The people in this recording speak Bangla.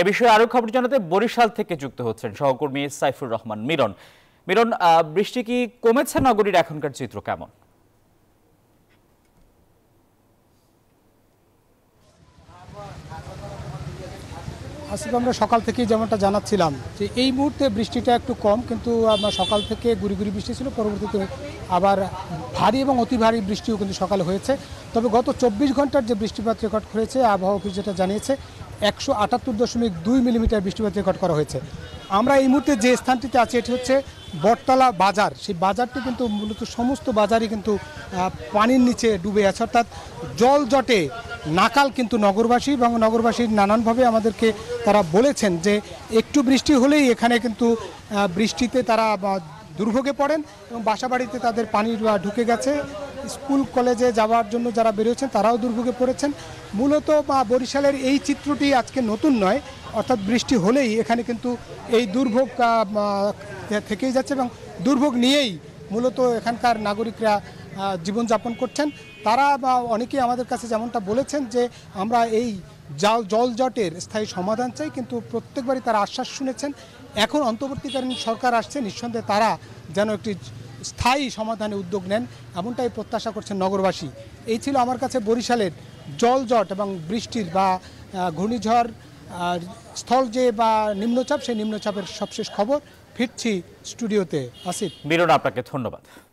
এ বিষয়ে আরও খবর জানাতে বরিশাল থেকে যুক্ত হচ্ছেন সহকর্মী সাইফুর রহমান মিরন মিরন বৃষ্টি কি কমেছে নগরীর এখনকার চিত্র কেমন আসলে আমরা সকাল থেকেই যেমনটা জানাচ্ছিলাম যে এই মুহূর্তে বৃষ্টিটা একটু কম কিন্তু আমরা সকাল থেকে গুড়ি গুড়ি বৃষ্টি ছিল পরবর্তীতে আবার ভারী এবং অতি ভারী বৃষ্টিও কিন্তু সকালে হয়েছে তবে গত চব্বিশ ঘন্টার যে বৃষ্টিপাত রেকর্ড করেছে আবহাওয়া অফিস যেটা জানিয়েছে একশো আটাত্তর দশমিক দুই মিলিমিটার বৃষ্টিপাত রেকর্ড করা হয়েছে আমরা এই মুহূর্তে যে স্থানটিতে আছি এটি হচ্ছে বটতলা বাজার সেই বাজারটি কিন্তু মূলত সমস্ত বাজারই কিন্তু পানির নিচে ডুবে আছে অর্থাৎ জল জটে নাকাল কিন্তু নগরবাসী এবং নগরবাসীর নানানভাবে আমাদেরকে তারা বলেছেন যে একটু বৃষ্টি হলেই এখানে কিন্তু বৃষ্টিতে তারা দুর্ভোগে পড়েন এবং বাসাবাড়িতে তাদের পানি ঢুকে গেছে স্কুল কলেজে যাওয়ার জন্য যারা বেরিয়েছেন তারাও দুর্ভোগে পড়েছেন মূলত বা বরিশালের এই চিত্রটি আজকে নতুন নয় অর্থাৎ বৃষ্টি হলেই এখানে কিন্তু এই দুর্ভোগ থেকেই যাচ্ছে এবং দুর্ভোগ নিয়েই মূলত এখানকার নাগরিকরা জীবনযাপন করছেন তারা বা অনেকেই আমাদের কাছে যেমনটা বলেছেন যে আমরা এই জল জটের স্থায়ী সমাধান চাই কিন্তু প্রত্যেকবারই তারা আশ্বাস শুনেছেন এখন অন্তর্বর্তীকালীন সরকার আসছে নিঃসন্দেহে তারা যেন একটি স্থায়ী সমাধানে উদ্যোগ নেন এমনটাই প্রত্যাশা করছেন নগরবাসী এই ছিল আমার কাছে বরিশালের জলজট এবং বৃষ্টির বা ঘূর্ণিঝড় স্থল যে বা নিম্নচাপ সেই নিম্নচাপের সবশেষ খবর ফিরছি স্টুডিওতে আসিফ বিরোধ আপনাকে ধন্যবাদ